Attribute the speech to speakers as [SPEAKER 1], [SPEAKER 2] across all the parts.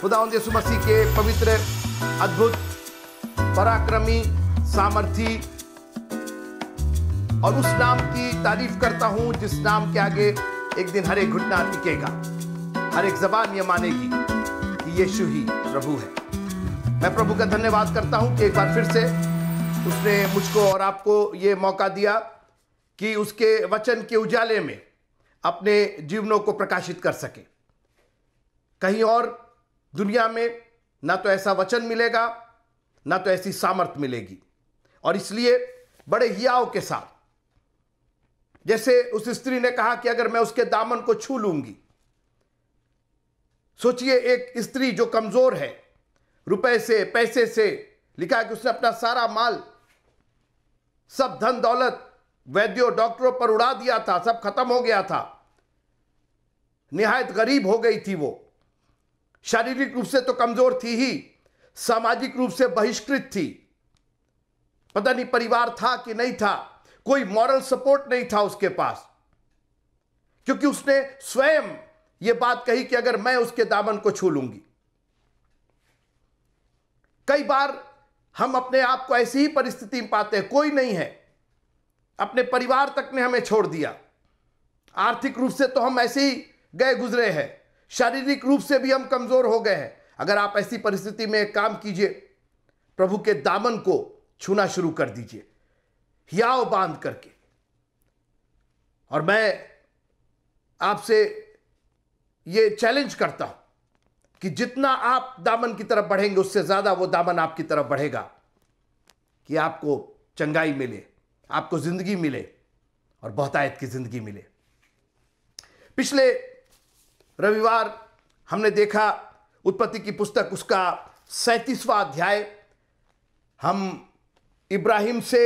[SPEAKER 1] खुदा यीशु मसीह के पवित्र अद्भुत पराक्रमी सामर्थी और उस नाम की तारीफ करता हूं जिस नाम के आगे एक दिन हर एक घुटना टिकेगा हर एक जबान यह मानेगी कि यीशु ही प्रभु है मैं प्रभु का धन्यवाद करता हूं कि एक बार फिर से उसने मुझको और आपको ये मौका दिया कि उसके वचन के उजाले में अपने जीवनों को प्रकाशित कर सके कहीं और दुनिया में ना तो ऐसा वचन मिलेगा ना तो ऐसी सामर्थ मिलेगी और इसलिए बड़े हियाव के साथ जैसे उस स्त्री ने कहा कि अगर मैं उसके दामन को छू लूंगी सोचिए एक स्त्री जो कमजोर है रुपए से पैसे से लिखा है कि उसने अपना सारा माल सब धन दौलत वैद्यों डॉक्टरों पर उड़ा दिया था सब खत्म हो गया था निहायत गरीब हो गई थी वो शारीरिक रूप से तो कमजोर थी ही सामाजिक रूप से बहिष्कृत थी पता नहीं परिवार था कि नहीं था कोई मॉरल सपोर्ट नहीं था उसके पास क्योंकि उसने स्वयं यह बात कही कि अगर मैं उसके दामन को छू लूंगी कई बार हम अपने आप को ऐसी ही परिस्थिति में पाते हैं कोई नहीं है अपने परिवार तक ने हमें छोड़ दिया आर्थिक रूप से तो हम ऐसे ही गए गुजरे हैं शारीरिक रूप से भी हम कमज़ोर हो गए हैं अगर आप ऐसी परिस्थिति में काम कीजिए प्रभु के दामन को छूना शुरू कर दीजिए हियाव बांध करके और मैं आपसे ये चैलेंज करता हूं कि जितना आप दामन की तरफ बढ़ेंगे उससे ज़्यादा वो दामन आपकी तरफ बढ़ेगा कि आपको चंगाई मिले आपको ज़िंदगी मिले और बहुतायत की ज़िंदगी मिले पिछले रविवार हमने देखा उत्पत्ति की पुस्तक उसका सैंतीसवा अध्याय हम इब्राहिम से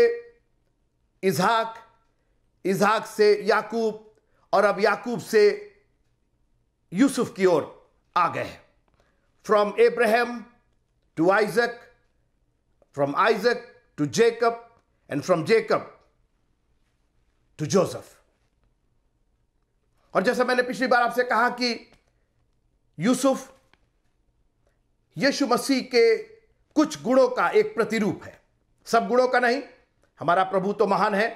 [SPEAKER 1] इजहाक इजहाक से याकूब और अब याकूब से यूसुफ की ओर आ गए from Abraham to Isaac from Isaac to Jacob and from Jacob to Joseph और जैसा मैंने पिछली बार आपसे कहा कि यूसुफ यीशु मसीह के कुछ गुणों का एक प्रतिरूप है सब गुणों का नहीं हमारा प्रभु तो महान है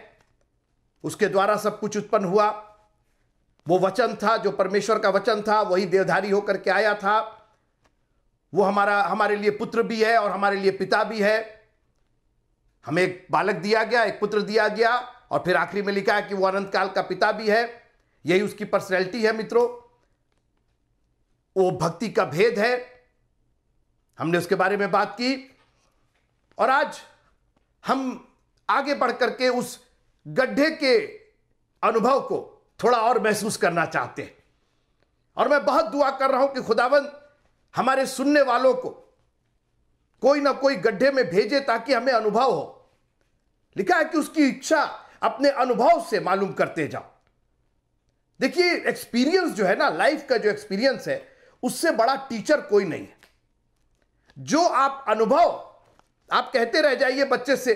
[SPEAKER 1] उसके द्वारा सब कुछ उत्पन्न हुआ वो वचन था जो परमेश्वर का वचन था वही देवधारी होकर के आया था वो हमारा हमारे लिए पुत्र भी है और हमारे लिए पिता भी है हमें एक बालक दिया गया एक पुत्र दिया गया और फिर आखिरी में लिखा है कि वो अनंत काल का पिता भी है यही उसकी पर्सनैलिटी है मित्रों वो भक्ति का भेद है हमने उसके बारे में बात की और आज हम आगे बढ़ करके उस गड्ढे के अनुभव को थोड़ा और महसूस करना चाहते हैं और मैं बहुत दुआ कर रहा हूं कि खुदावंद हमारे सुनने वालों को कोई ना कोई गड्ढे में भेजे ताकि हमें अनुभव हो लिखा है कि उसकी इच्छा अपने अनुभव से मालूम करते जाओ देखिए एक्सपीरियंस जो है ना लाइफ का जो एक्सपीरियंस है उससे बड़ा टीचर कोई नहीं है जो आप अनुभव आप कहते रह जाइए बच्चे से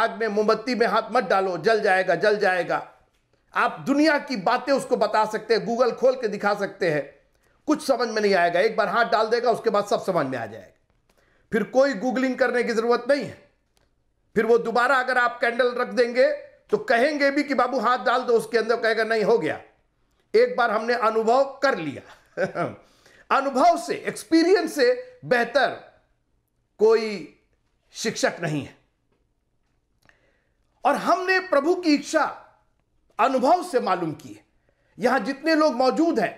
[SPEAKER 1] आग में मोमबत्ती में हाथ मत डालो जल जाएगा जल जाएगा आप दुनिया की बातें उसको बता सकते हैं गूगल खोल के दिखा सकते हैं कुछ समझ में नहीं आएगा एक बार हाथ डाल देगा उसके बाद सब समझ में आ जाएगा फिर कोई गूगलिंग करने की जरूरत नहीं है फिर वो दोबारा अगर आप कैंडल रख देंगे तो कहेंगे भी कि बाबू हाथ डाल दो उसके अंदर कहेगा नहीं हो गया एक बार हमने अनुभव कर लिया अनुभव से एक्सपीरियंस से बेहतर कोई शिक्षक नहीं है और हमने प्रभु की इच्छा अनुभव से मालूम की है यहां जितने लोग मौजूद हैं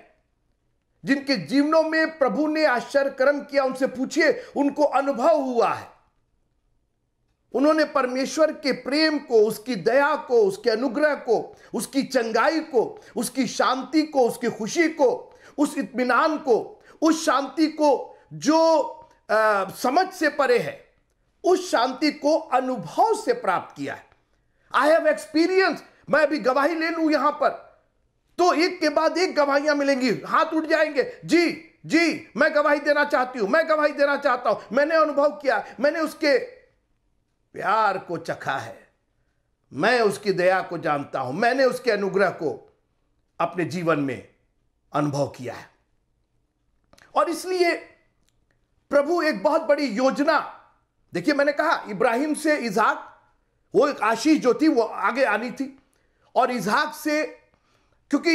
[SPEAKER 1] जिनके जीवनों में प्रभु ने आश्चर्य कर्म किया उनसे पूछिए उनको अनुभव हुआ है उन्होंने परमेश्वर के प्रेम को उसकी दया को उसके अनुग्रह को उसकी चंगाई को उसकी शांति को उसकी खुशी को उस इत्मीनान को उस शांति को जो आ, समझ से परे है उस शांति को अनुभव से प्राप्त किया है आई हैव एक्सपीरियंस मैं अभी गवाही ले लूं यहां पर तो एक के बाद एक गवाहियां मिलेंगी हाथ उठ जाएंगे जी जी मैं गवाही देना चाहती हूं मैं गवाही देना चाहता हूं मैंने अनुभव किया मैंने उसके प्यार को चखा है मैं उसकी दया को जानता हूं मैंने उसके अनुग्रह को अपने जीवन में अनुभव किया है और इसलिए प्रभु एक बहुत बड़ी योजना देखिए मैंने कहा इब्राहिम से इजहाक वो एक आशीष जो थी वो आगे आनी थी और इजहाक से क्योंकि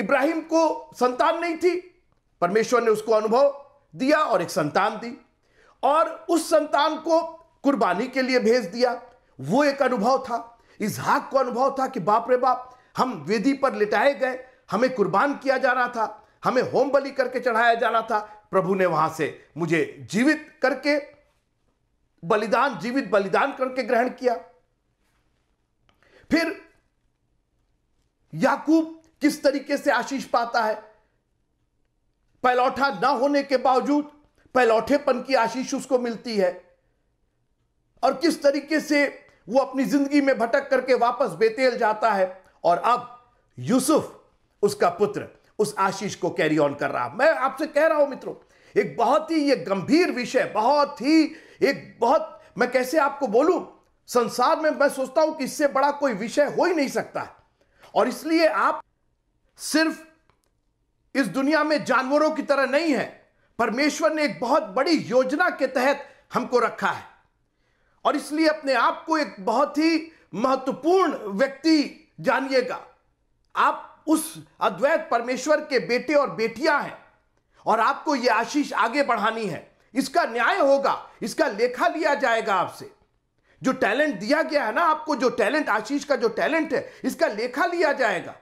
[SPEAKER 1] इब्राहिम को संतान नहीं थी परमेश्वर ने उसको अनुभव दिया और एक संतान दी और उस संतान को कुर्बानी के लिए भेज दिया वो एक अनुभव था हाक को अनुभव था कि बाप रे बाप हम वेदी पर लिटाए गए हमें कुर्बान किया जा रहा था हमें होम बलि करके चढ़ाया जा रहा था प्रभु ने वहां से मुझे जीवित करके बलिदान जीवित बलिदान करके ग्रहण किया फिर याकूब किस तरीके से आशीष पाता है पैलौठा ना होने के बावजूद पैलौठेपन की आशीष उसको मिलती है और किस तरीके से वो अपनी जिंदगी में भटक करके वापस बेतेल जाता है और अब यूसुफ उसका पुत्र उस आशीष को कैरी ऑन कर रहा मैं आपसे कह रहा हूं मित्रों एक बहुत ही ये गंभीर विषय बहुत ही एक बहुत मैं कैसे आपको बोलूं संसार में मैं सोचता हूं कि इससे बड़ा कोई विषय हो ही नहीं सकता है और इसलिए आप सिर्फ इस दुनिया में जानवरों की तरह नहीं है परमेश्वर ने एक बहुत बड़ी योजना के तहत हमको रखा है और इसलिए अपने आप को एक बहुत ही महत्वपूर्ण व्यक्ति जानिएगा आप उस अद्वैत परमेश्वर के बेटे और बेटियां हैं और आपको यह आशीष आगे बढ़ानी है इसका न्याय होगा इसका लेखा लिया जाएगा आपसे जो टैलेंट दिया गया है ना आपको जो टैलेंट आशीष का जो टैलेंट है इसका लेखा लिया जाएगा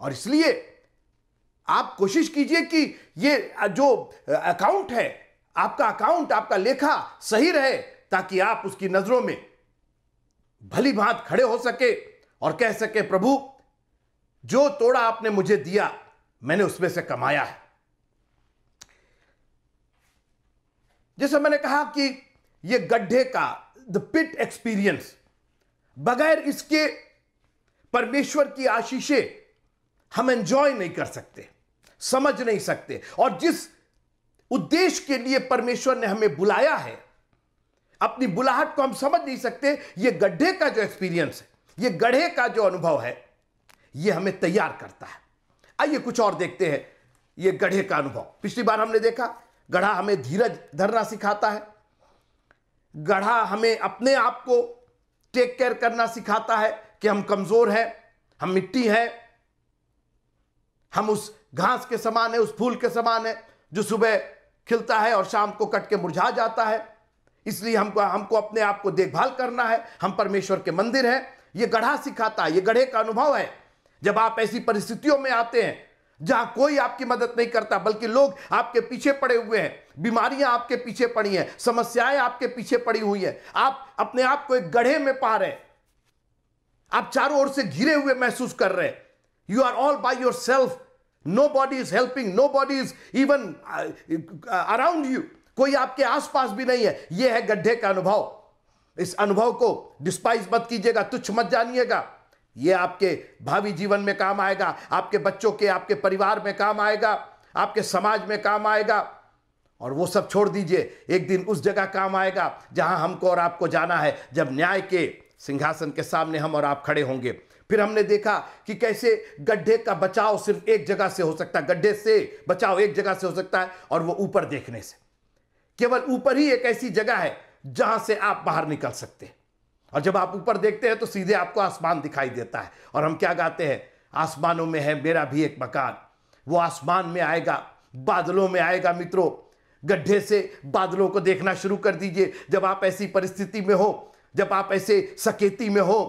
[SPEAKER 1] और इसलिए आप कोशिश कीजिए कि ये जो अकाउंट है आपका अकाउंट आपका लेखा सही रहे ताकि आप उसकी नजरों में भली भांत खड़े हो सके और कह सके प्रभु जो तोड़ा आपने मुझे दिया मैंने उसमें से कमाया है जैसे मैंने कहा कि यह गड्ढे का द पिट एक्सपीरियंस बगैर इसके परमेश्वर की आशीषें हम एंजॉय नहीं कर सकते समझ नहीं सकते और जिस उद्देश्य के लिए परमेश्वर ने हमें बुलाया है अपनी बुलाहट को हम समझ नहीं सकते ये गड्ढे का जो एक्सपीरियंस है ये गड्ढे का जो अनुभव है ये हमें तैयार करता है आइए कुछ और देखते हैं ये गढ़े का अनुभव पिछली बार हमने देखा गढ़ा हमें धीरज धरना सिखाता है गढ़ा हमें अपने आप को टेक केयर करना सिखाता है कि हम कमजोर हैं हम मिट्टी हैं हम उस घास के समान है उस फूल के समान है जो सुबह खिलता है और शाम को कट के मुरझा जाता है इसलिए हमको हमको अपने आप को देखभाल करना है हम परमेश्वर के मंदिर हैं ये गढ़ा सिखाता है ये गढ़े का अनुभव है जब आप ऐसी परिस्थितियों में आते हैं जहां कोई आपकी मदद नहीं करता बल्कि लोग आपके पीछे पड़े हुए हैं बीमारियां आपके पीछे पड़ी हैं समस्याएं आपके पीछे पड़ी हुई हैं आप अपने आप को एक गढ़े में पा रहे हैं आप चारों ओर से घिरे हुए महसूस कर रहे हैं you are all by yourself nobody is helping nobody is even around you कोई आपके आसपास भी नहीं है यह है गड्ढे का अनुभव इस अनुभव को डिस्पाइज मत कीजिएगा तुच्छ मत जानिएगा यह आपके भावी जीवन में काम आएगा आपके बच्चों के आपके परिवार में काम आएगा आपके समाज में काम आएगा और वो सब छोड़ दीजिए एक दिन उस जगह काम आएगा जहां हमको और आपको जाना है जब न्याय के सिंहासन के सामने हम और आप खड़े होंगे फिर हमने देखा कि कैसे गड्ढे का बचाव सिर्फ एक जगह से हो सकता है गड्ढे से बचाव एक जगह से हो सकता है और वो ऊपर देखने से केवल ऊपर ही एक ऐसी जगह है जहां से आप बाहर निकल सकते हैं और जब आप ऊपर देखते हैं तो सीधे आपको आसमान दिखाई देता है और हम क्या गाते हैं आसमानों में है मेरा भी एक मकान वो आसमान में आएगा बादलों में आएगा मित्रों गड्ढे से बादलों को देखना शुरू कर दीजिए जब आप ऐसी परिस्थिति में हो जब आप ऐसे सकेती में हो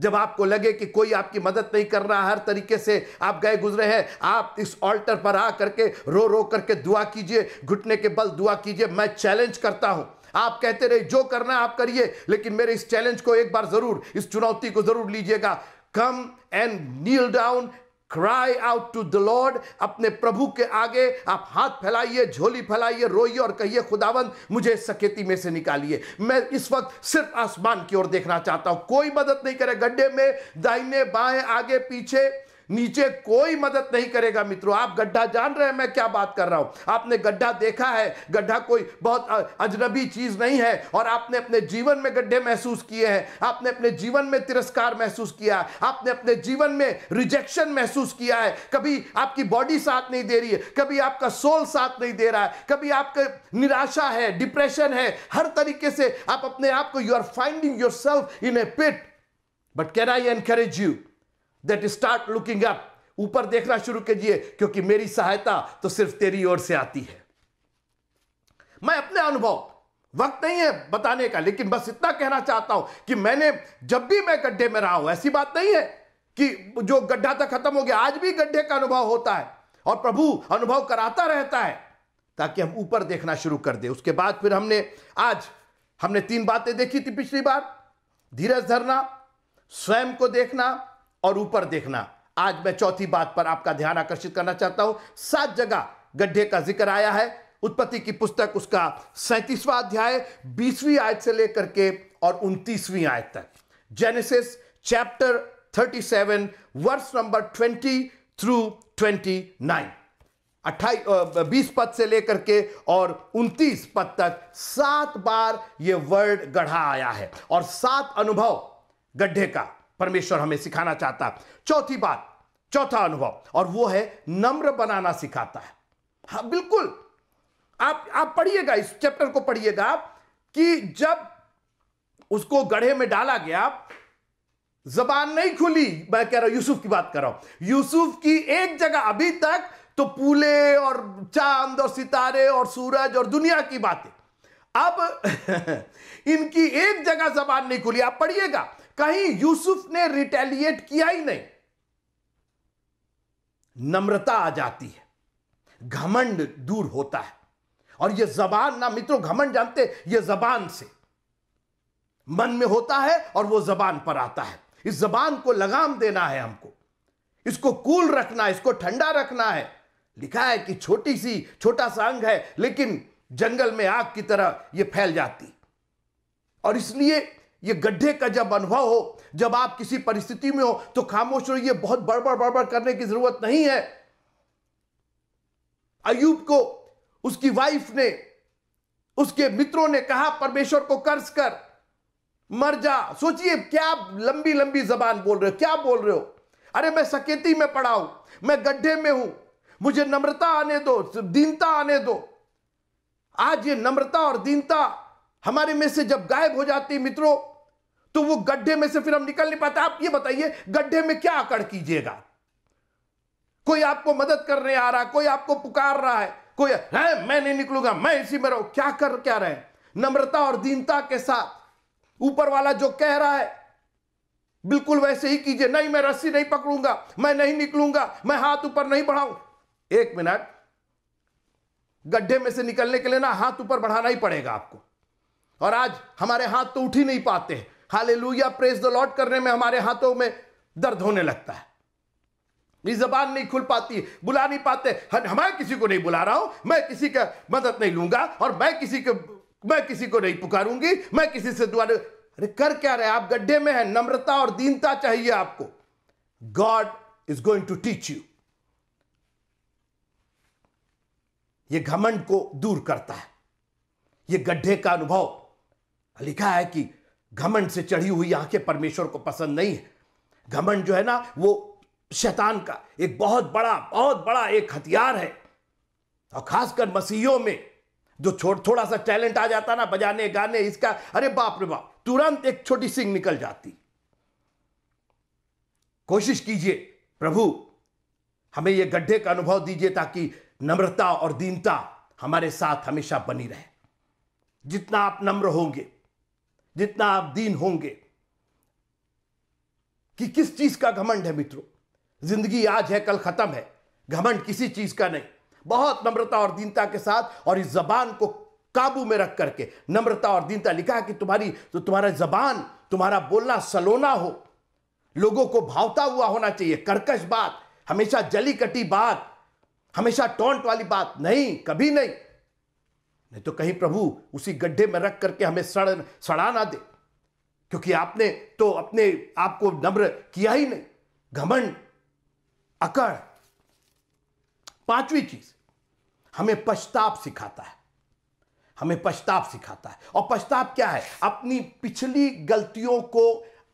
[SPEAKER 1] जब आपको लगे कि कोई आपकी मदद नहीं कर रहा हर तरीके से आप गए गुजरे हैं आप इस ऑल्टर पर आ करके रो रो करके दुआ कीजिए घुटने के बल दुआ कीजिए मैं चैलेंज करता हूं आप कहते रहे जो करना आप करिए लेकिन मेरे इस चैलेंज को एक बार जरूर इस चुनौती को जरूर लीजिएगा come and kneel down cry out to the Lord अपने प्रभु के आगे आप हाथ फैलाइए झोली फैलाइए रोइए और कहिए खुदावन मुझे सकेती में से निकालिए मैं इस वक्त सिर्फ आसमान की ओर देखना चाहता हूं कोई मदद नहीं करे गड्ढे में दाहिने बाएं आगे पीछे नीचे कोई मदद नहीं करेगा मित्रों आप गड्ढा जान रहे हैं मैं क्या बात कर रहा हूं आपने गड्ढा देखा है गड्ढा कोई बहुत अजनबी चीज नहीं है और आपने अपने जीवन में गड्ढे महसूस किए हैं आपने अपने जीवन में तिरस्कार महसूस किया है आपने अपने जीवन में रिजेक्शन महसूस किया है कभी आपकी बॉडी साथ नहीं दे रही है कभी आपका सोल साथ नहीं दे रहा है कभी आपका निराशा है डिप्रेशन है हर तरीके से आप अपने आप को you are finding yourself in a pit but can I encourage you that start looking up ऊपर देखना शुरू कीजिए क्योंकि मेरी सहायता तो सिर्फ तेरी ओर से आती है मैं अपने अनुभव वक्त नहीं है बताने का लेकिन बस इतना कहना चाहता हूं कि मैंने जब भी मैं गड्ढे में रहा हूं ऐसी बात नहीं है कि जो गड्ढा था खत्म हो गया आज भी गड्ढे का अनुभव होता है और प्रभु अनुभव कराता रहता है ताकि हम ऊपर देखना शुरू कर दे उसके बाद फिर हमने आज हमने तीन बातें देखी थी पिछली बार धीरज धरना स्वयं को देखना और ऊपर देखना आज मैं चौथी बात पर आपका ध्यान आकर्षित करना चाहता हूं सात जगह गड्ढे का जिक्र आया है उत्पत्ति की पुस्तक उसका सैंतीसवां अध्याय बीसवीं आयत से लेकर के और उनतीसवीं आयत तक Genesis chapter 37 verse number 20 through 29 अट्ठाईस बीस पद से लेकर के और उनतीस पद तक सात बार यह वर्ड गढ़ा आया है और सात अनुभव गड्ढे का परमेश्वर हमें सिखाना चाहता चौथी बात चौथा अनुभव और वो है नम्र बनाना सिखाता है हाँ बिल्कुल आप आप पढ़िएगा इस चैप्टर को पढ़िएगा कि जब उसको गढ़े में डाला गया जबान नहीं खुली मैं कह रहा हूं यूसुफ की बात कर रहा हूं यूसुफ की एक जगह अभी तक तो पूले और चांद और सितारे और सूरज और दुनिया की बातें अब इनकी एक जगह जबान नहीं खुली आप पढ़िएगा कहीं यूसुफ ने रिटेलिएट किया ही नहीं नम्रता आ जाती है घमंड दूर होता है और यह जबान ना मित्रों घमंड जानते यह जबान से मन में होता है और वो जबान पर आता है इस जबान को लगाम देना है हमको इसको कूल रखना है इसको ठंडा रखना है लिखा है कि छोटी सी छोटा सा अंग है लेकिन जंगल में आग की तरह यह फैल जाती और इसलिए ये गड्ढे का जब अनुभव हो जब आप किसी परिस्थिति में हो तो खामोश रहिए बहुत बड़बड़ बड़बड़ करने की जरूरत नहीं है अयूब को उसकी वाइफ ने उसके मित्रों ने कहा परमेश्वर को कर्ज कर मर जा सोचिए क्या लंबी लंबी जबान बोल रहे हो क्या बोल रहे हो अरे मैं सकेती में पड़ा हूं मैं गड्ढे में हूं मुझे नम्रता आने दो दीनता आने दो आज ये नम्रता और दीनता हमारे में से जब गायब हो जाती मित्रों तो वो गड्ढे में से फिर हम निकल नहीं पाते आप ये बताइए गड्ढे में क्या आकड़ कीजिएगा कोई आपको मदद करने आ रहा है कोई आपको पुकार रहा है कोई है मैं नहीं निकलूंगा मैं इसी में रहू क्या कर क्या रहे नम्रता और दीनता के साथ ऊपर वाला जो कह रहा है बिल्कुल वैसे ही कीजिए नहीं मैं रस्सी नहीं पकड़ूंगा मैं नहीं निकलूंगा मैं हाथ ऊपर नहीं बढ़ाऊं एक मिनट गड्ढे में से निकलने के लिए ना हाथ ऊपर बढ़ाना ही पड़ेगा आपको और आज हमारे हाथ तो उठ ही नहीं पाते हैं हाले लुया प्रेस द लॉर्ड करने में हमारे हाथों में दर्द होने लगता है जबान नहीं खुल पाती बुला नहीं पाते हाँ, मैं किसी को नहीं बुला रहा हूं मैं किसी का मदद नहीं लूंगा और मैं किसी को मैं किसी को नहीं पुकारूंगी मैं किसी से दुआ अरे कर क्या रहे आप गड्ढे में हैं नम्रता और दीनता चाहिए आपको God is going to teach you ये घमंड को दूर करता है ये गड्ढे का अनुभव लिखा है कि घमंड से चढ़ी हुई आंखें परमेश्वर को पसंद नहीं है घमंड जो है ना वो शैतान का एक बहुत बड़ा बहुत बड़ा एक हथियार है और खासकर मसीहियों में जो छोड़ थोड़ा सा टैलेंट आ जाता ना बजाने गाने इसका अरे बाप रे बाप तुरंत एक छोटी सिंग निकल जाती कोशिश कीजिए प्रभु हमें यह गड्ढे का अनुभव दीजिए ताकि नम्रता और दीनता हमारे साथ हमेशा बनी रहे जितना आप नम्र होंगे जितना आप दीन होंगे कि किस चीज का घमंड है मित्रों जिंदगी आज है कल खत्म है घमंड किसी चीज का नहीं बहुत नम्रता और दीनता के साथ और इस जबान को काबू में रख करके नम्रता और दीनता लिखा है कि तुम्हारी तो तुम्हारा जबान तुम्हारा बोलना सलोना हो लोगों को भावता हुआ होना चाहिए करकश बात हमेशा जली कटी बात हमेशा टोंट वाली बात नहीं कभी नहीं नहीं तो कहीं प्रभु उसी गड्ढे में रख करके हमें सड़ सड़ा ना दे क्योंकि आपने तो अपने आप को नम्र किया ही नहीं घमंड अकड़ पांचवी चीज हमें पश्चाताप सिखाता है हमें पश्चाताप सिखाता है और पश्चाताप क्या है अपनी पिछली गलतियों को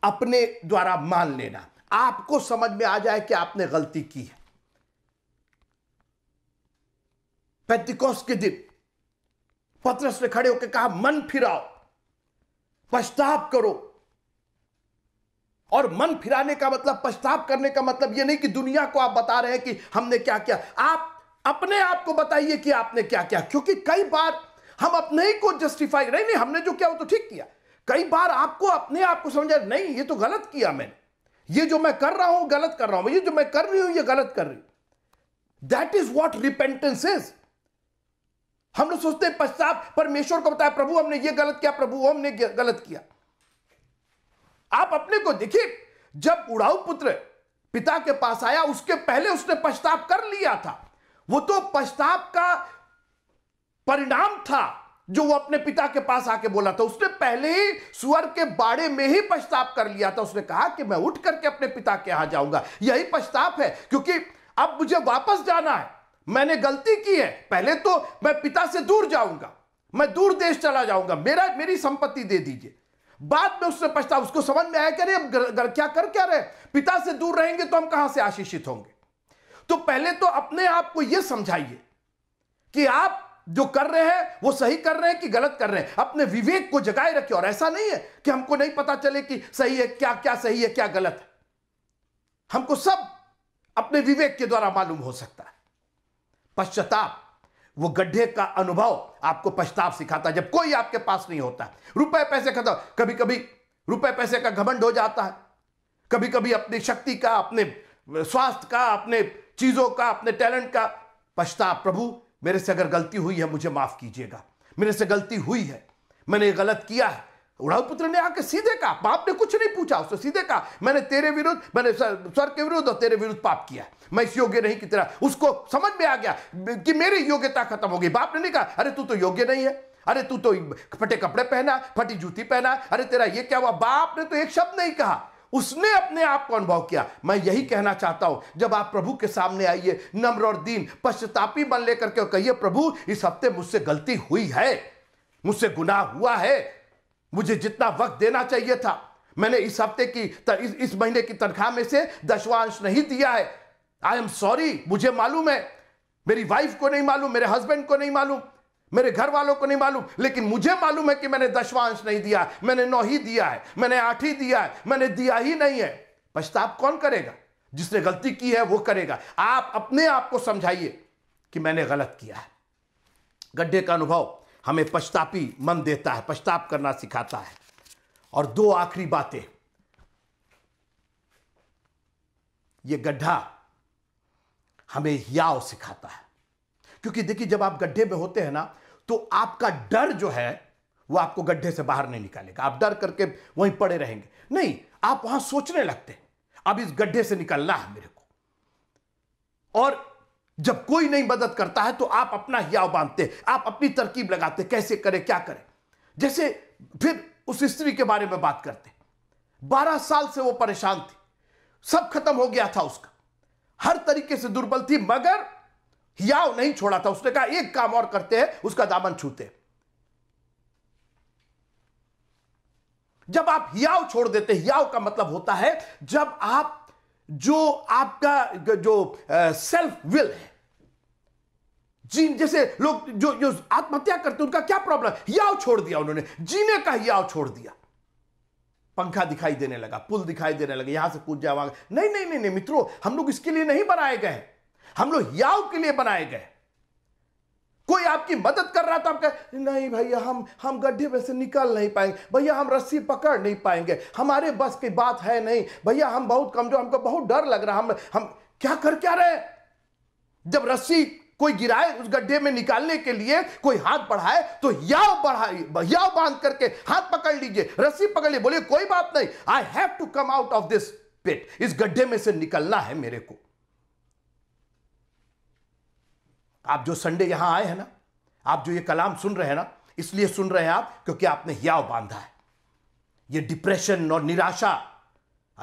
[SPEAKER 1] अपने द्वारा मान लेना आपको समझ में आ जाए कि आपने गलती की है पैतिकोस के दिन पत्रस ने खड़े होकर कहा मन फिराओ पश्चाताप करो और मन फिराने का मतलब पश्चाताप करने का मतलब यह नहीं कि दुनिया को आप बता रहे हैं कि हमने क्या किया आप अपने आप को बताइए कि आपने क्या किया क्योंकि कई बार हम अपने ही को जस्टिफाई नहीं नहीं हमने जो किया वो तो ठीक किया कई बार आपको अपने आप को समझा नहीं ये तो गलत किया मैंने ये जो मैं कर रहा हूं गलत कर रहा हूं ये जो मैं कर रही हूं ये गलत कर रही हूं that is what repentance is हम लोग सोचते हैं पश्चाप परमेश्वर को बताया प्रभु हमने ये गलत किया प्रभु हमने गलत किया आप अपने को देखिए जब उड़ाऊ पुत्र पिता के पास आया उसके पहले उसने पश्चाताप कर लिया था वो तो पश्चाताप का परिणाम था जो वो अपने पिता के पास आके बोला था उसने पहले ही सुअर के बाड़े में ही पश्चाताप कर लिया था उसने कहा कि मैं उठ करके अपने पिता के यहां जाऊंगा यही पश्चाताप है क्योंकि अब मुझे वापस जाना है मैंने गलती की है पहले तो मैं पिता से दूर जाऊंगा मैं दूर देश चला जाऊंगा मेरा मेरी संपत्ति दे दीजिए बाद में उसने पछता उसको समझ में आया करे अब गर, क्या कर क्या रहे पिता से दूर रहेंगे तो हम कहां से आशीषित होंगे तो पहले तो अपने आप को यह समझाइए कि आप जो कर रहे हैं वो सही कर रहे हैं कि गलत कर रहे हैं अपने विवेक को जगाए रखिए और ऐसा नहीं है कि हमको नहीं पता चले कि सही है क्या क्या सही है क्या गलत है हमको सब अपने विवेक के द्वारा मालूम हो सकता है पश्चाताप वो गड्ढे का अनुभव आपको पश्चाताप सिखाता है जब कोई आपके पास नहीं होता रुपए पैसे खत्म तो कभी कभी रुपए पैसे का घमंड हो जाता है कभी कभी अपनी शक्ति का अपने स्वास्थ्य का अपने चीजों का अपने टैलेंट का पछताप प्रभु मेरे से अगर गलती हुई है मुझे माफ कीजिएगा मेरे से गलती हुई है मैंने गलत किया है उड़ाऊ पुत्र ने आके सीधे कहा पाप ने कुछ नहीं पूछा उसने सीधे कहा मैंने तेरे विरुद्ध मैंने स्वर के विरुद्ध और तेरे विरुद्ध पाप किया मैं इस योग्य नहीं की तरह उसको समझ में आ गया कि मेरी योग्यता खत्म हो गई बाप ने नहीं कहा अरे तू तो योग्य नहीं है अरे तू तो फटे कपड़े पहना फटी जूती पहना अरे तेरा ये क्या हुआ बाप ने तो एक शब्द नहीं कहा उसने अपने आप को अनुभव किया मैं यही कहना चाहता हूं जब आप प्रभु के सामने आइए नम्र और दीन पश्चतापी बन लेकर के कहिए प्रभु इस हफ्ते मुझसे गलती हुई है मुझसे गुनाह हुआ है मुझे जितना वक्त देना चाहिए था मैंने इस हफ्ते की तर, इस, इस महीने की तनख्वाह में से दशवांश नहीं दिया है आई एम सॉरी मुझे मालूम है मेरी वाइफ को नहीं मालूम मेरे हस्बैंड को नहीं मालूम मेरे घर वालों को नहीं मालूम लेकिन मुझे मालूम है कि मैंने दशवांश नहीं दिया मैंने नौ ही दिया है मैंने आठ ही दिया है मैंने दिया ही नहीं है पछताप कौन करेगा जिसने गलती की है वो करेगा आप अपने आप को समझाइए कि मैंने गलत किया है गड्ढे का अनुभव हमें पछतापी मन देता है पश्चाताप करना सिखाता है और दो आखिरी बातें ये गड्ढा हमें याव सिखाता है क्योंकि देखिए जब आप गड्ढे में होते हैं ना तो आपका डर जो है वो आपको गड्ढे से बाहर नहीं निकालेगा आप डर करके वहीं पड़े रहेंगे नहीं आप वहां सोचने लगते हैं अब इस गड्ढे से निकलना है मेरे को और जब कोई नहीं मदद करता है तो आप अपना हियाव बांधते आप अपनी तरकीब लगाते कैसे करें क्या करें जैसे फिर उस स्त्री के बारे में बात करते बारह साल से वो परेशान थी सब खत्म हो गया था उसका हर तरीके से दुर्बल थी मगर हियाव नहीं छोड़ा था उसने कहा एक काम और करते हैं उसका दामन छूते जब आप हियाव छोड़ देते हियाव का मतलब होता है जब आप जो आपका जो सेल्फ विल है जीन जैसे लोग जो जो आत्महत्या करते उनका क्या प्रॉब्लम याव छोड़ दिया उन्होंने जीने का याव छोड़ दिया पंखा दिखाई देने लगा पुल दिखाई देने लगा यहां से कूद जाए वहां नहीं नहीं नहीं नहीं मित्रों हम लोग इसके लिए नहीं बनाए गए हम लोग याव के लिए बनाए गए कोई आपकी मदद कर रहा था आपका नहीं भैया हम हम गड्ढे में से निकल नहीं पाएंगे भैया हम रस्सी पकड़ नहीं पाएंगे हमारे बस की बात है नहीं भैया हम बहुत कमजोर हमको बहुत डर लग रहा हम हम क्या कर क्या रहे जब रस्सी कोई गिराए उस गड्ढे में निकालने के लिए कोई हाथ बढ़ाए तो याव बढ़ाए याव बांध करके हाथ पकड़ लीजिए रस्सी पकड़ लीजिए बोले कोई बात नहीं I have to come out of this pit इस गड्ढे में से निकलना है मेरे को आप जो संडे यहां आए हैं ना आप जो ये कलाम सुन रहे हैं ना इसलिए सुन रहे हैं आप क्योंकि आपने याव बांधा है ये डिप्रेशन और निराशा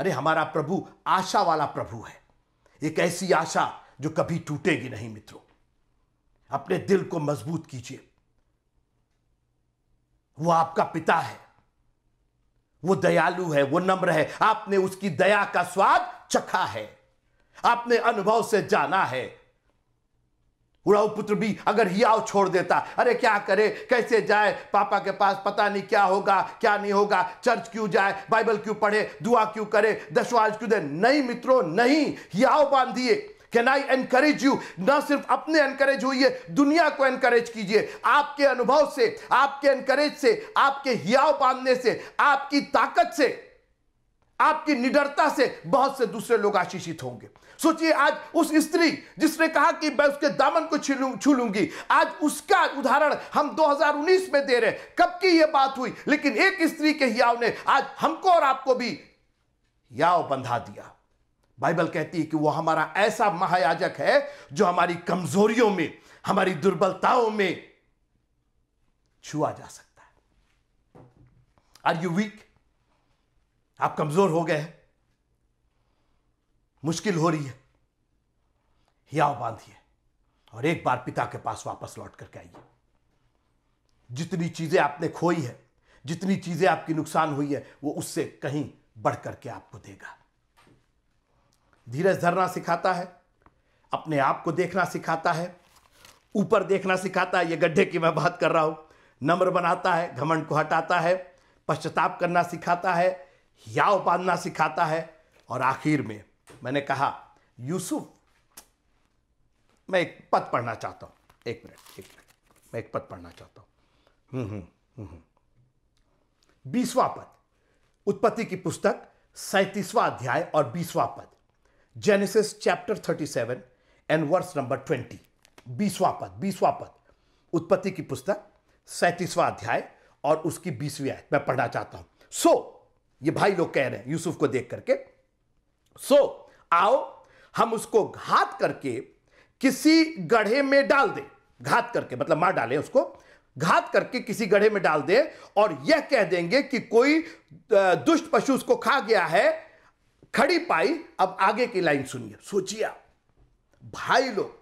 [SPEAKER 1] अरे हमारा प्रभु आशा वाला प्रभु है एक ऐसी आशा जो कभी टूटेगी नहीं मित्रों अपने दिल को मजबूत कीजिए वो आपका पिता है वो दयालु है वो नम्र है आपने उसकी दया का स्वाद चखा है आपने अनुभव से जाना है उड़ाऊ पुत्र भी अगर हियाव छोड़ देता अरे क्या करे कैसे जाए पापा के पास पता नहीं क्या होगा क्या नहीं होगा चर्च क्यों जाए बाइबल क्यों पढ़े दुआ क्यों करे दशवाज क्यों दे नहीं मित्रों नहीं हियाव बांधिए कैन आई एनकरेज यू ना सिर्फ अपने एनकरेज होइए दुनिया को एनकरेज कीजिए आपके अनुभव से आपके एनकरेज से आपके हियाव बांधने से आपकी ताकत से आपकी निडरता से बहुत से दूसरे लोग आशीषित होंगे सोचिए आज उस स्त्री जिसने कहा कि मैं उसके दामन को छू लूंगी आज उसका उदाहरण हम 2019 में दे रहे हैं कब की यह बात हुई लेकिन एक स्त्री के हियाव ने आज हमको और आपको भी याव बंधा दिया बाइबल कहती है कि वो हमारा ऐसा महायाजक है जो हमारी कमजोरियों में हमारी दुर्बलताओं में छुआ जा सकता है आर यू वीक आप कमजोर हो गए हैं मुश्किल हो रही है हियाव बांधिए और एक बार पिता के पास वापस लौट करके आइए जितनी चीजें आपने खोई है जितनी चीजें आपकी नुकसान हुई है वो उससे कहीं बढ़ करके आपको देगा धीरज धरना सिखाता है अपने आप को देखना सिखाता है ऊपर देखना सिखाता है ये गड्ढे की मैं बात कर रहा हूँ नम्र बनाता है घमंड को हटाता है पश्चाताप करना सिखाता है याव बांधना सिखाता है और आखिर में मैंने कहा यूसुफ मैं एक पद पढ़ना चाहता हूँ एक मिनट एक मिनट मैं एक पद पढ़ना चाहता हूँ हम्म, हम्म, हम्म, बीसवा पद उत्पत्ति की पुस्तक सैतीसवा अध्याय और बीसवा पद Genesis chapter thirty seven and verse number twenty बीसवापद बीसवापद उत्पत्ति की पुस्तक सैतीसवा अध्याय और उसकी बीसवीं आयत मैं पढ़ना चाहता हूं सो so, ये भाई लोग कह रहे हैं यूसुफ को देख करके सो so, आओ हम उसको घात करके किसी गढ़े में डाल दें घात करके मतलब मार डालें उसको घात करके किसी गढ़े में डाल दें और यह कह देंगे कि कोई दुष्ट पशु उसको खा गया है खड़ी पाई अब आगे की लाइन सुनिए सोचिए आप भाई लोग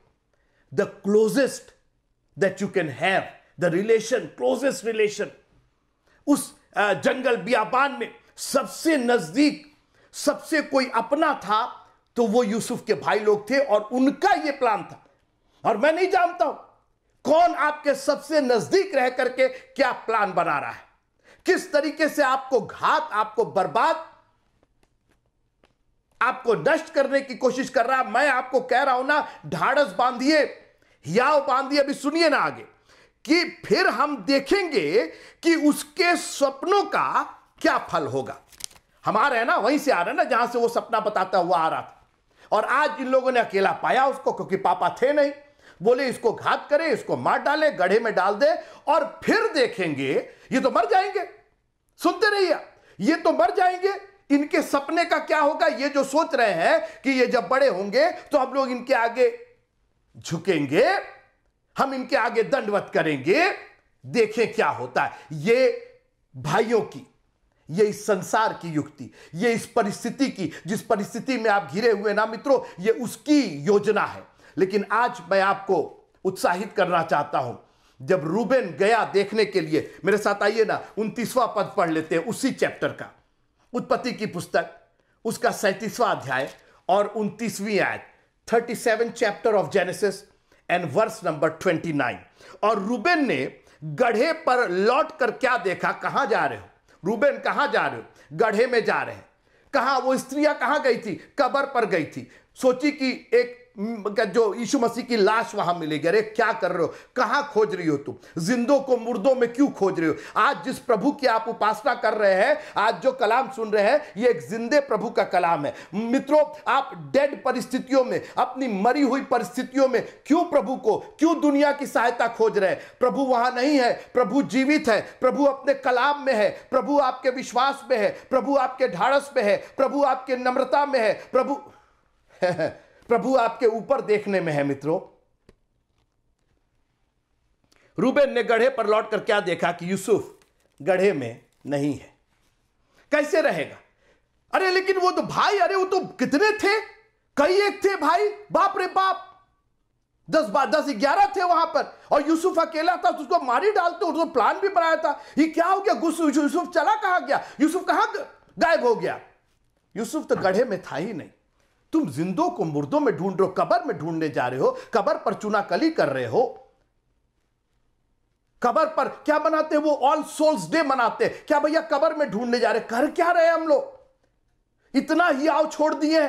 [SPEAKER 1] the closest that you can have the relation closest relation उस जंगल बियाबान में सबसे नजदीक सबसे कोई अपना था तो वो यूसुफ के भाई लोग थे और उनका ये प्लान था और मैं नहीं जानता हूं कौन आपके सबसे नजदीक रह करके क्या प्लान बना रहा है किस तरीके से आपको घात आपको बर्बाद आपको नष्ट करने की कोशिश कर रहा मैं आपको कह रहा हूं ना ढाड़स बांधिए बांधिए अभी सुनिए ना आगे कि फिर हम देखेंगे कि उसके सपनों का क्या फल होगा हम रहे हैं ना वहीं से आ रहे ना जहां से वो सपना बताता हुआ आ रहा था और आज इन लोगों ने अकेला पाया उसको क्योंकि पापा थे नहीं बोले इसको घात करे इसको मार डाले गढ़े में डाल दे और फिर देखेंगे ये तो मर जाएंगे सुनते रहिए ये तो मर जाएंगे इनके सपने का क्या होगा ये जो सोच रहे हैं कि ये जब बड़े होंगे तो हम लोग इनके आगे झुकेंगे हम इनके आगे दंडवत करेंगे देखें क्या होता है ये भाइयों की ये इस संसार की युक्ति ये इस परिस्थिति की जिस परिस्थिति में आप घिरे हुए ना मित्रों ये उसकी योजना है लेकिन आज मैं आपको उत्साहित करना चाहता हूं जब रूबेन गया देखने के लिए मेरे साथ आइए ना उनतीसवां पद पढ़ लेते हैं उसी चैप्टर का उत्पत्ति की पुस्तक उसका सैंतीसवां अध्याय और उनतीसवीं आयत thirty seven chapter of Genesis and verse number twenty nine और रूबेन ने गढ़े पर लौट कर क्या देखा कहां जा रहे हो रूबेन कहां जा रहे हो गढ़े में जा रहे हैं कहा वो स्त्रियां कहां गई थी कबर पर गई थी सोची कि एक जो यीशु मसीह की लाश वहां मिलेगी अरे क्या कर रहे हो कहां खोज रही हो तुम जिंदों को मुर्दों में क्यों खोज रहे हो आज जिस प्रभु की आप उपासना कर रहे हैं आज जो कलाम सुन रहे हैं ये एक जिंदे प्रभु का कलाम है मित्रों आप डेड परिस्थितियों में अपनी मरी हुई परिस्थितियों में क्यों प्रभु को क्यों दुनिया की सहायता खोज रहे हैं प्रभु वहां नहीं है प्रभु जीवित है प्रभु अपने कलाम में है प्रभु आपके विश्वास में है प्रभु आपके ढाड़स में है प्रभु आपके नम्रता में है प्रभु प्रभु आपके ऊपर देखने में है मित्रों रूबेन ने गढ़े पर लौट कर क्या देखा कि यूसुफ गढ़े में नहीं है कैसे रहेगा अरे लेकिन वो तो भाई अरे वो तो कितने थे कई एक थे भाई बाप रे बाप दस बार दस ग्यारह थे वहां पर और यूसुफ अकेला था तो उसको मारी डालते उसको प्लान भी बनाया था ये क्या हो गया यूसुफ चला कहा गया यूसुफ कहा गायब हो गया यूसुफ तो गढ़े में था ही नहीं तुम जिंदों को मुर्दों में ढूंढ रहे हो कबर में ढूंढने जा रहे हो कबर पर चुनाकली कर रहे हो कबर पर क्या बनाते वो ऑल सोल्स डे मनाते क्या भैया कबर में ढूंढने जा रहे कर क्या रहे हम लोग इतना ही आव छोड़ दिए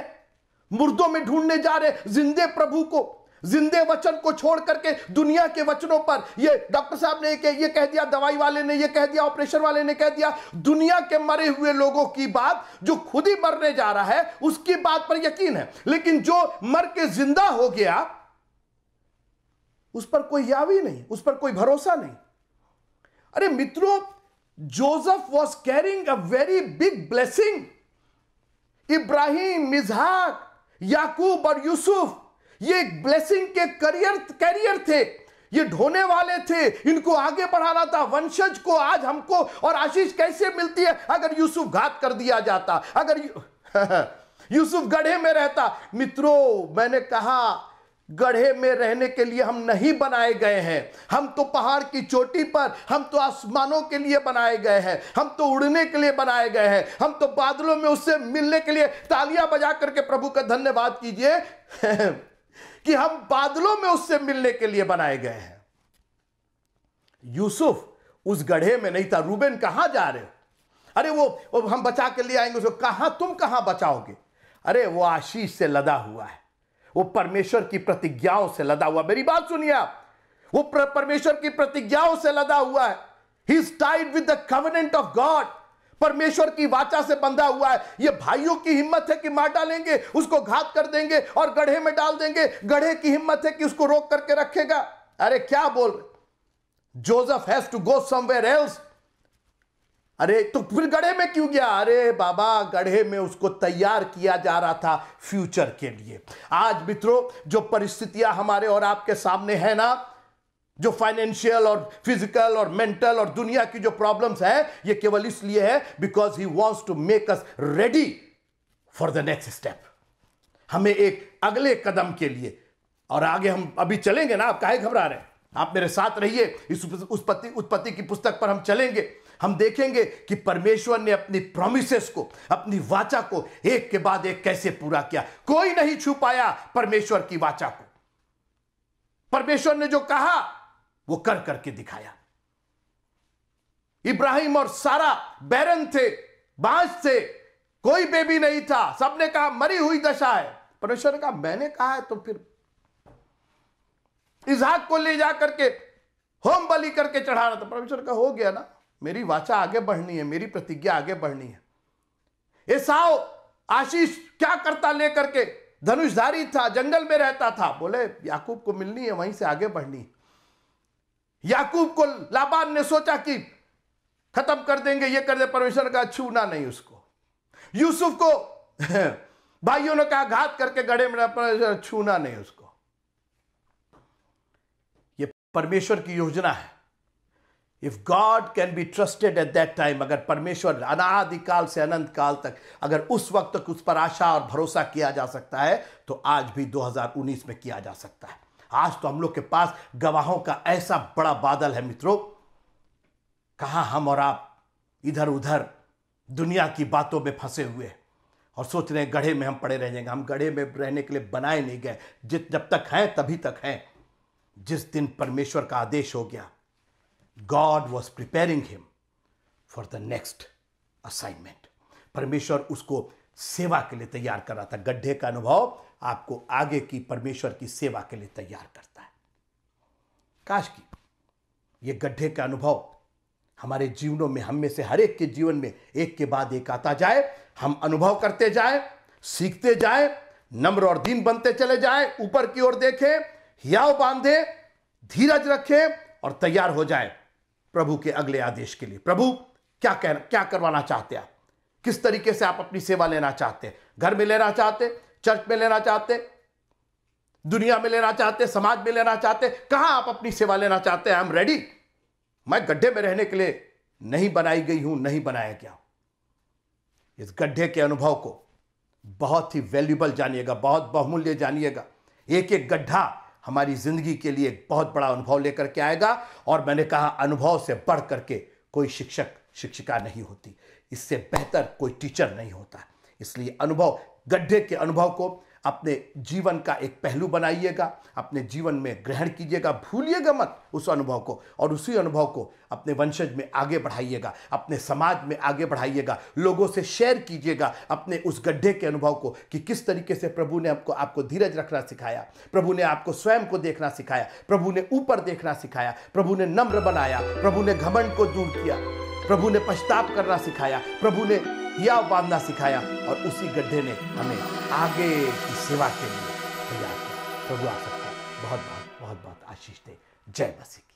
[SPEAKER 1] मुर्दों में ढूंढने जा रहे जिंदे प्रभु को जिंदे वचन को छोड़ करके दुनिया के वचनों पर ये डॉक्टर साहब ने के, ये कह दिया दवाई वाले ने ये कह दिया ऑपरेशन वाले ने कह दिया दुनिया के मरे हुए लोगों की बात जो खुद ही मरने जा रहा है उसकी बात पर यकीन है लेकिन जो मर के जिंदा हो गया उस पर कोई यावी नहीं उस पर कोई भरोसा नहीं अरे मित्रों Joseph was carrying a very big blessing इब्राहिम मिजहाक याकूब और यूसुफ ये एक ब्लेसिंग के करियर कैरियर थे ये ढोने वाले थे इनको आगे बढ़ाना था वंशज को आज हमको और आशीष कैसे मिलती है अगर यूसुफ घात कर दिया जाता अगर यू... यूसुफ गढ़े में रहता मित्रों मैंने कहा गढ़े में रहने के लिए हम नहीं बनाए गए हैं हम तो पहाड़ की चोटी पर हम तो आसमानों के लिए बनाए गए हैं हम तो उड़ने के लिए बनाए गए हैं हम तो बादलों में उससे मिलने के लिए तालियां बजा करके प्रभु का धन्यवाद कीजिए कि हम बादलों में उससे मिलने के लिए बनाए गए हैं यूसुफ उस गढ़े में नहीं था रूबेन कहां जा रहे हो अरे वो, वो हम बचा के लिए आएंगे उसको कहां तुम कहां बचाओगे अरे वो आशीष से लदा हुआ है वो परमेश्वर की प्रतिज्ञाओं से लदा हुआ मेरी बात सुनिए आप वो परमेश्वर की प्रतिज्ञाओं से लदा हुआ है he is tied with the covenant of God परमेश्वर की वाचा से बंधा हुआ है ये भाइयों की हिम्मत है कि मार डालेंगे उसको घात कर देंगे और गढ़े में डाल देंगे गढ़े की हिम्मत है कि उसको रोक करके रखेगा अरे क्या बोल रहे Joseph has to go somewhere else अरे तो फिर गढ़े में क्यों गया अरे बाबा गढ़े में उसको तैयार किया जा रहा था फ्यूचर के लिए आज मित्रों जो परिस्थितियां हमारे और आपके सामने है ना जो फाइनेंशियल और फिजिकल और मेंटल और दुनिया की जो प्रॉब्लम्स है ये केवल इसलिए है because he wants to make us ready for the next step हमें एक अगले कदम के लिए और आगे हम अभी चलेंगे ना आप काहे घबरा रहे हैं आप मेरे साथ रहिए इस उत्पत्ति उत्पत्ति की पुस्तक पर हम चलेंगे हम देखेंगे कि परमेश्वर ने अपनी प्रोमिसेस को अपनी वाचा को एक के बाद एक कैसे पूरा किया कोई नहीं छुपाया परमेश्वर की वाचा को परमेश्वर ने जो कहा वो कर करके दिखाया इब्राहिम और सारा बैरन थे बांस थे कोई बेबी नहीं था सबने कहा मरी हुई दशा है परमेश्वर ने कहा मैंने कहा है तो फिर इजहाक को ले जा करके होम बलि करके चढ़ाना था परमेश्वर का हो गया ना मेरी वाचा आगे बढ़नी है मेरी प्रतिज्ञा आगे बढ़नी है साओ आशीष क्या करता लेकर के धनुषधारी था जंगल में रहता था बोले याकूब को मिलनी है वहीं से आगे बढ़नी है याकूब को लाबान ने सोचा कि खत्म कर देंगे ये कर दे परमेश्वर का छूना नहीं उसको यूसुफ को भाइयों ने कहा घात करके गड़े में परमेश्वर छूना नहीं उसको ये परमेश्वर की योजना है if God can be trusted at that time अगर परमेश्वर अनादिकाल से अनंत काल तक अगर उस वक्त तक उस पर आशा और भरोसा किया जा सकता है तो आज भी 2019 में किया जा सकता है आज तो हम लोग के पास गवाहों का ऐसा बड़ा बादल है मित्रों कहा हम और आप इधर उधर दुनिया की बातों में फंसे हुए और सोच रहे हैं गढ़े में हम पड़े रह जाएंगे हम गढ़े में रहने के लिए बनाए नहीं गए जित जब तक हैं तभी तक हैं जिस दिन परमेश्वर का आदेश हो गया God was preparing him for the next assignment परमेश्वर उसको सेवा के लिए तैयार कर रहा था गड्ढे का अनुभव आपको आगे की परमेश्वर की सेवा के लिए तैयार करता है काश की ये गड्ढे का अनुभव हमारे जीवनों में हम में से हर एक के जीवन में एक के बाद एक आता जाए हम अनुभव करते जाए सीखते जाए नम्र और दीन बनते चले जाए ऊपर की ओर देखें हियाव बांधे धीरज रखें और तैयार हो जाए प्रभु के अगले आदेश के लिए प्रभु क्या कह क्या करवाना चाहते आप किस तरीके से आप अपनी सेवा लेना चाहते हैं घर में लेना चाहते हैं चर्च में लेना चाहते दुनिया में लेना चाहते समाज में लेना चाहते कहां आप अपनी सेवा लेना चाहते हैं आई एम रेडी मैं गड्ढे में रहने के लिए नहीं बनाई गई हूं नहीं बनाया गया इस गड्ढे के अनुभव को बहुत ही वैल्यूबल जानिएगा बहुत बहुमूल्य जानिएगा एक एक गड्ढा हमारी जिंदगी के लिए एक बहुत बड़ा अनुभव लेकर के आएगा और मैंने कहा अनुभव से बढ़ करके कोई शिक्षक शिक्षिका नहीं होती इससे बेहतर कोई टीचर नहीं होता इसलिए अनुभव गड्ढे के अनुभव को अपने जीवन का एक पहलू बनाइएगा अपने जीवन में ग्रहण कीजिएगा भूलिएगा मत उस अनुभव को और उसी अनुभव को अपने वंशज में आगे बढ़ाइएगा अपने समाज में आगे बढ़ाइएगा लोगों से शेयर कीजिएगा अपने उस गड्ढे के अनुभव को कि किस तरीके से प्रभु ने आपको आपको धीरज रखना सिखाया प्रभु ने आपको स्वयं को देखना सिखाया प्रभु ने ऊपर देखना सिखाया प्रभु ने नम्र बनाया प्रभु ने घमंड को दूर किया प्रभु ने पश्चाताप करना सिखाया प्रभु ने या बांधना सिखाया और उसी गड्ढे ने हमें आगे की सेवा के लिए तैयार किया प्रभु आ सकते बहुत बहुत बहुत बहुत आशीष दे जय मसीह